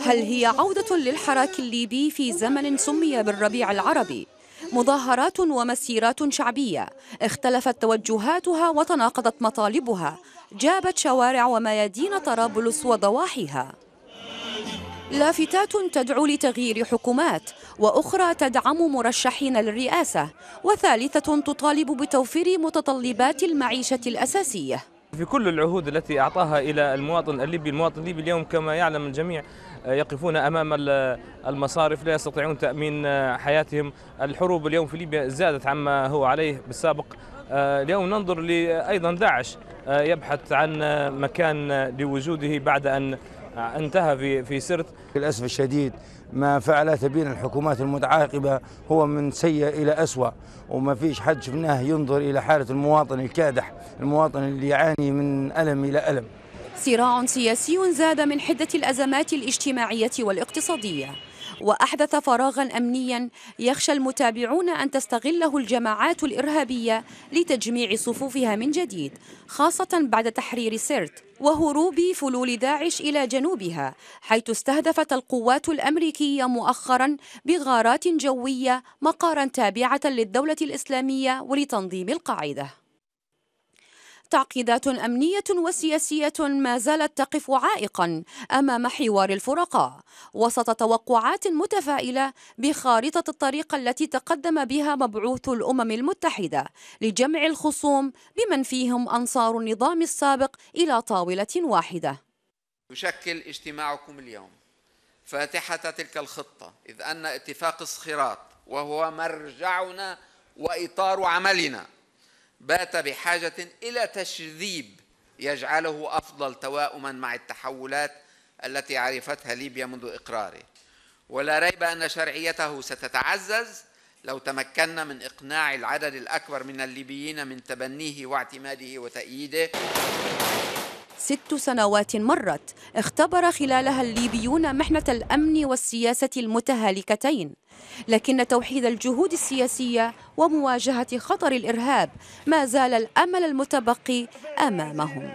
هل هي عودة للحراك الليبي في زمن سمي بالربيع العربي؟ مظاهرات ومسيرات شعبية اختلفت توجهاتها وتناقضت مطالبها جابت شوارع وميادين طرابلس وضواحيها لافتات تدعو لتغيير حكومات وأخرى تدعم مرشحين للرئاسة وثالثة تطالب بتوفير متطلبات المعيشة الأساسية في كل العهود التي أعطاها إلى المواطن الليبي المواطن الليبي اليوم كما يعلم الجميع آه، يقفون أمام المصارف لا يستطيعون تأمين آه، حياتهم الحروب اليوم في ليبيا زادت عما هو عليه بالسابق آه، اليوم ننظر لأيضا داعش يبحث عن مكان لوجوده بعد أن انتهى في في سرت للاسف الشديد ما فعلته بين الحكومات المتعاقبه هو من سيء الى اسوء وما فيش حد شفناه ينظر الى حاله المواطن الكادح المواطن اللي يعاني من الم الى الم صراع سياسي زاد من حده الازمات الاجتماعيه والاقتصاديه وأحدث فراغا أمنيا يخشى المتابعون أن تستغله الجماعات الإرهابية لتجميع صفوفها من جديد خاصة بعد تحرير سرت وهروب فلول داعش إلى جنوبها حيث استهدفت القوات الأمريكية مؤخرا بغارات جوية مقارا تابعة للدولة الإسلامية ولتنظيم القاعدة تعقيدات أمنية وسياسية ما زالت تقف عائقا أمام حوار الفرقاء وسط توقعات متفائلة بخارطة الطريق التي تقدم بها مبعوث الأمم المتحدة لجمع الخصوم بمن فيهم أنصار النظام السابق إلى طاولة واحدة يشكل اجتماعكم اليوم فاتحة تلك الخطة إذ أن اتفاق الصخيرات وهو مرجعنا وإطار عملنا بات بحاجة إلى تشذيب يجعله أفضل تواؤما مع التحولات التي عرفتها ليبيا منذ إقراره ولا ريب أن شرعيته ستتعزز لو تمكنا من إقناع العدد الأكبر من الليبيين من تبنيه واعتماده وتأييده ست سنوات مرت اختبر خلالها الليبيون محنة الأمن والسياسة المتهالكتين لكن توحيد الجهود السياسية ومواجهة خطر الإرهاب ما زال الأمل المتبقي أمامهم